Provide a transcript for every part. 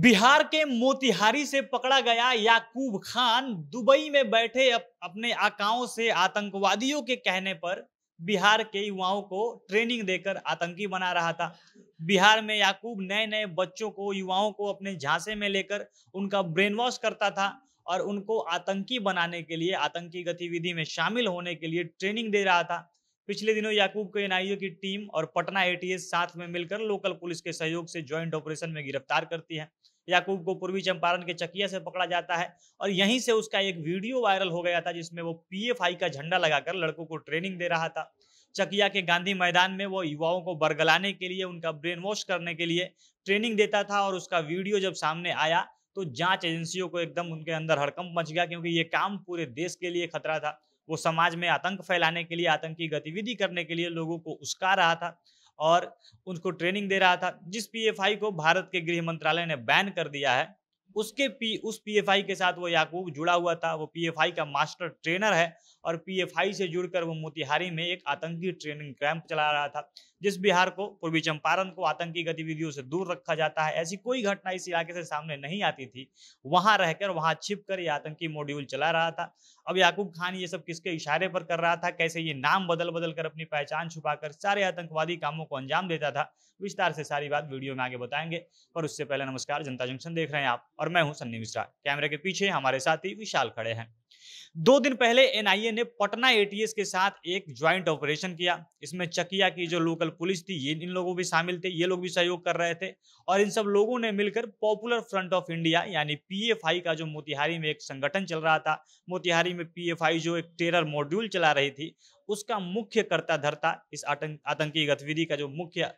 बिहार के मोतिहारी से पकड़ा गया याकूब खान दुबई में बैठे अप, अपने आकाओं से आतंकवादियों के कहने पर बिहार के युवाओं को ट्रेनिंग देकर आतंकी बना रहा था बिहार में याकूब नए नए बच्चों को युवाओं को अपने झांसे में लेकर उनका ब्रेन वॉश करता था और उनको आतंकी बनाने के लिए आतंकी गतिविधि में शामिल होने के लिए ट्रेनिंग दे रहा था पिछले दिनों याकूब को एनआईए की टीम और पटना एटीएस साथ में मिलकर लोकल पुलिस के सहयोग से ज्वाइंट ऑपरेशन में गिरफ्तार करती है याकूब को पूर्वी चंपारण के चकिया से पकड़ा जाता है और यहीं से उसका एक वीडियो वायरल हो गया था जिसमें वो पीएफआई का झंडा लगाकर लड़कों को ट्रेनिंग दे रहा था चकिया के गांधी मैदान में वो युवाओं को बरगलाने के लिए उनका ब्रेन वॉश करने के लिए ट्रेनिंग देता था और उसका वीडियो जब सामने आया तो जांच एजेंसियों को एकदम उनके अंदर हड़कंप मच गया क्योंकि ये काम पूरे देश के लिए खतरा था वो समाज में आतंक फैलाने के लिए आतंकी गतिविधि करने के लिए लोगों को उस्का रहा था और उनको ट्रेनिंग दे रहा था जिस पीएफआई को भारत के गृह मंत्रालय ने बैन कर दिया है उसके पी उस पीएफआई के साथ वो याकूब जुड़ा हुआ था वो पीएफआई का मास्टर ट्रेनर है और पीएफआई से जुड़कर वो मोतिहारी में एक आतंकी ट्रेनिंग कैंप चला रहा था जिस बिहार को पूर्वी चंपारण को आतंकी गतिविधियों से दूर रखा जाता है ऐसी कोई घटना इस इलाके से सामने नहीं आती थी वहां रहकर वहां छिप कर ये आतंकी मॉड्यूल चला रहा था अब याकूब खान ये सब किसके इशारे पर कर रहा था कैसे ये नाम बदल बदल कर अपनी पहचान छुपाकर सारे आतंकवादी कामों को अंजाम देता था विस्तार से सारी बात वीडियो में आगे बताएंगे पर उससे पहले नमस्कार जनता जंक्शन देख रहे हैं आप और मैं हूं सन्नी मिश्रा कैमरे के पीछे हमारे साथी विशाल खड़े हैं दो दिन पहले एनआईए ने पटना एटीएस के साथ एक ज्वाइंट ऑपरेशन किया इसमें चकिया की जो लोकल पुलिस थी ये इन लोगों भी शामिल थे ये लोग भी सहयोग कर रहे थे और इन सब लोगों ने मिलकर पॉपुलर फ्रंट ऑफ इंडिया यानी पीएफआई का जो मोतिहारी में एक संगठन चल रहा था मोतिहारी में पीएफआई जो एक टेरर मॉड्यूल चला रही थी उसका मुख्य कर्ता धरता इस आतंकी गतिविधि का जो मुख्य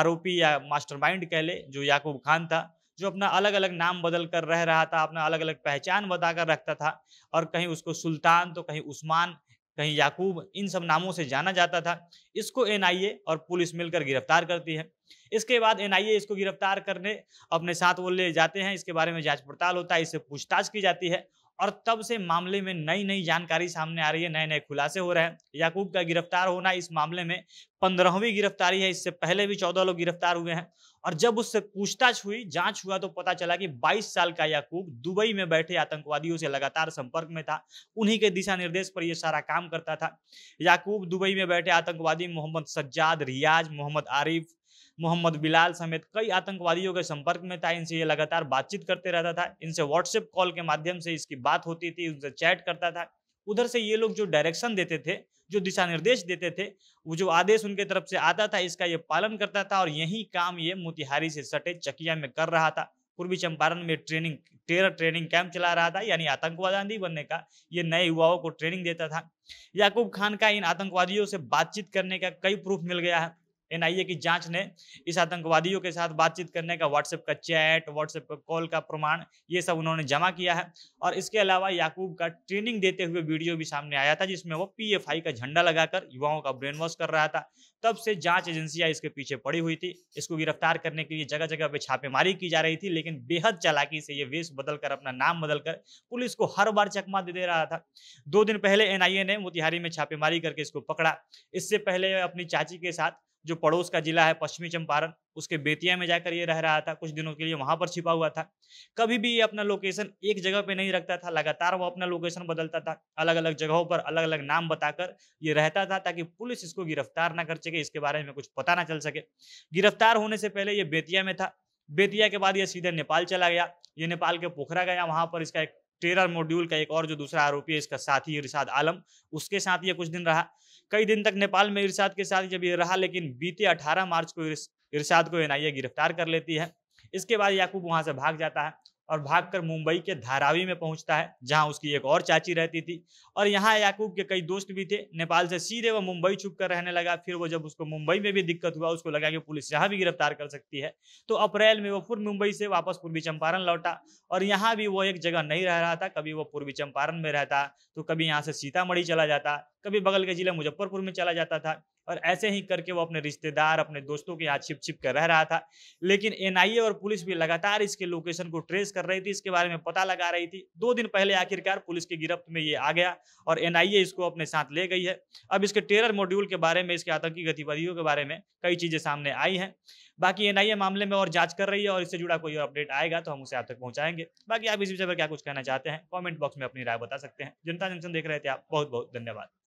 आरोपी या मास्टर कह ले जो याकूब खान था जो अपना अलग अलग नाम बदल कर रह रहा था अपना अलग अलग पहचान बताकर रखता था और कहीं उसको सुल्तान तो कहीं उस्मान कहीं याकूब इन सब नामों से जाना जाता था इसको एनआईए और पुलिस मिलकर गिरफ्तार करती है इसके बाद एनआईए इसको गिरफ्तार करने अपने साथ वो ले जाते हैं इसके बारे में जांच पड़ताल होता है इससे पूछताछ की जाती है और तब से मामले में नई नई जानकारी सामने आ रही है नए नए खुलासे हो रहे हैं याकूब का गिरफ्तार होना इस मामले में पंद्रहवीं गिरफ्तारी है इससे पहले भी चौदह लोग गिरफ्तार हुए हैं और जब उससे पूछताछ हुई जांच हुआ तो पता चला कि 22 साल का याकूब दुबई में बैठे आतंकवादियों से लगातार संपर्क में था उन्हीं के दिशा निर्देश पर यह सारा काम करता था याकूब दुबई में बैठे आतंकवादी मोहम्मद सज्जाद रियाज मोहम्मद आरिफ मोहम्मद बिलाल समेत कई आतंकवादियों के संपर्क में था इनसे ये लगातार बातचीत करते रहता था इनसे व्हाट्सएप कॉल के माध्यम से इसकी बात होती थी उनसे चैट करता था उधर से ये लोग जो डायरेक्शन देते थे जो दिशा निर्देश देते थे वो जो आदेश उनके तरफ से आता था इसका ये पालन करता था और यही काम ये मोतिहारी से सटे चकिया में कर रहा था पूर्वी चंपारण में ट्रेनिंग टेरर ट्रेनिंग कैंप चला रहा था यानी आतंकवादी बनने का ये नए युवाओं को ट्रेनिंग देता था याकूब खान का इन आतंकवादियों से बातचीत करने का कई प्रूफ मिल गया है एनआईए की जांच ने इस आतंकवादियों के साथ बातचीत करने का व्हाट्सएप का चैट व्हाट्सएप का कॉल का प्रमाण ये सब उन्होंने जमा किया है और इसके अलावा याकूब का ट्रेनिंग देते हुए वीडियो भी सामने आया था जिसमें वो पीएफआई का झंडा लगाकर युवाओं का ब्रेन वॉश कर रहा था तब से जांच एजेंसियाँ इसके पीछे पड़ी हुई थी इसको गिरफ्तार करने के लिए जगह जगह पे छापेमारी की जा रही थी लेकिन बेहद चालाकी से ये वेश कर अपना नाम बदलकर पुलिस को हर बार चकमा दे दे रहा था दो दिन पहले एनआईए ने मोतिहारी में छापेमारी करके इसको पकड़ा इससे पहले अपनी चाची के साथ जो पड़ोस का जिला है पश्चिमी चंपारण उसके बेतिया में जाकर ये रह रहा था कुछ दिनों के लिए वहां पर छिपा हुआ था कभी भी ये अपना लोकेशन एक जगह पे नहीं रखता था लगातार वो अपना लोकेशन बदलता था अलग अलग जगहों पर अलग अलग नाम बताकर ये रहता था ताकि पुलिस इसको गिरफ्तार ना कर सके इसके बारे में कुछ पता ना चल सके गिरफ्तार होने से पहले ये बेतिया में था बेतिया के बाद यह सीधे नेपाल चला गया ये नेपाल के पोखरा गया वहां पर इसका एक टेरर मॉड्यूल का एक और जो दूसरा आरोपी है इसका साथी रिसाद आलम उसके साथ ये कुछ दिन रहा कई दिन तक नेपाल में इरशाद के साथ जब ये रहा लेकिन बीते 18 मार्च को इरशाद को एनआईए गिरफ्तार कर लेती है इसके बाद याकूब वहां से भाग जाता है और भागकर मुंबई के धारावी में पहुंचता है जहां उसकी एक और चाची रहती थी और यहाँ याकूब के कई दोस्त भी थे नेपाल से सीधे वो मुंबई छुप कर रहने लगा फिर वो जब उसको मुंबई में भी दिक्कत हुआ उसको लगा कि पुलिस यहाँ भी गिरफ्तार कर सकती है तो अप्रैल में वो पूर्व मुंबई से वापस पूर्वी चंपारण लौटा और यहाँ भी वो एक जगह नहीं रह रहा था कभी वो पूर्वी चंपारण में रहता तो कभी यहाँ से सीतामढ़ी चला जाता कभी बगल के जिला मुजफ्फरपुर में चला जाता था और ऐसे ही करके वो अपने रिश्तेदार अपने दोस्तों के यहाँ छिप छिप कर रह रहा था लेकिन एनआईए और पुलिस भी लगातार इसके लोकेशन को ट्रेस कर रही थी इसके बारे में पता लगा रही थी दो दिन पहले आखिरकार पुलिस की गिरफ्त में ये आ गया और एनआईए इसको अपने साथ ले गई है अब इसके टेरर मॉड्यूल के बारे में इसके आतंकी गतिविधियों के बारे में कई चीजें सामने आई है बाकी एनआईए मामले में और जांच कर रही है और इससे जुड़ा कोई और अपडेट आएगा तो हम उसे आप तक पहुंचाएंगे बाकी आप इस विषय पर क्या कुछ कहना चाहते हैं कमेंट बॉक्स में अपनी राय बता सकते हैं जनता जंक्शन देख रहे थे आप बहुत बहुत धन्यवाद